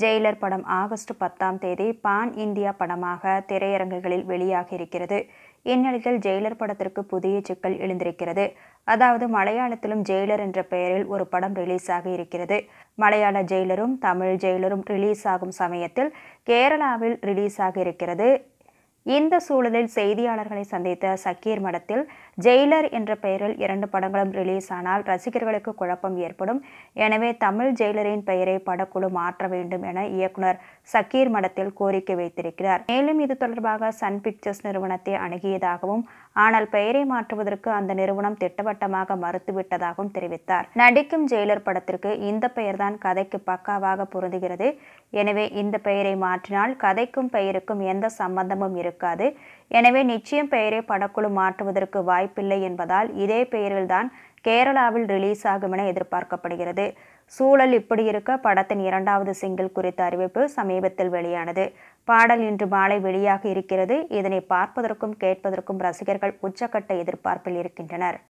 Jailer படம் August பத்தாம் தேதி பான் இந்தியா படமாக திரையரங்குகளில் வெளியாக இருக்கிறது இந்நிலையில் ஜெயிலர் படத்திற்கு புதிய சிக்கல் எழுந்திருக்கிறது அதாவது மலையாளத்திலும் ஜெயிலர் என்ற பெயரில் ஒரு படம் ரிலீஸ் ஆக இருக்கிறது மலையாள ஜெயிலரும் தமிழ் ஜெயிலரும் ரிலீஸ் ஆகும் சமயத்தில் கேரளாவில் ரிலீஸ் ஆக இருக்கிறது இந்த சூழலில் செய்தியாளர்களை சந்தித்த சக்கீர் மடத்தில் ஜெயிலர் என்ற பெயரில் இரண்டு படங்களும் ரிலீஸ் ஆனால் ரசிகர்களுக்கு குழப்பம் ஏற்படும் எனவே தமிழ் ஜெயிலரின் பெயரை படக்குழு மாற்ற வேண்டும் என இயக்குனர் சக்கீர் மடத்தில் கோரிக்கை வைத்திருக்கிறார் மேலும் இது தொடர்பாக சன் பிக்சர்ஸ் நிறுவனத்தை அணுகியதாகவும் ஆனால் பெயரை மாற்றுவதற்கு அந்த நிறுவனம் திட்டவட்டமாக மறுத்துவிட்டதாகவும் தெரிவித்தார் நடிக்கும் ஜெயிலர் படத்திற்கு இந்த பெயர்தான் கதைக்கு பக்காவாக பொருந்துகிறது எனவே இந்த பெயரை மாற்றினால் கதைக்கும் பெயருக்கும் எந்த சம்பந்தமும் இருக்கும் இருக்காது எனவே நிச்சயம் பெயரை படக்குழு மாற்றுவதற்கு வாய்ப்பில்லை என்பதால் இதே பெயரில்தான் கேரளாவில் ரிலீஸ் ஆகும் என எதிர்பார்க்கப்படுகிறது சூழல் இப்படி இருக்க படத்தின் இரண்டாவது சிங்கிள் குறித்த அறிவிப்பு சமீபத்தில் வெளியானது பாடல் இன்று மாலை வெளியாக இருக்கிறது இதனை பார்ப்பதற்கும் கேட்பதற்கும் ரசிகர்கள் உச்சக்கட்ட எதிர்பார்ப்பில் இருக்கின்றனர்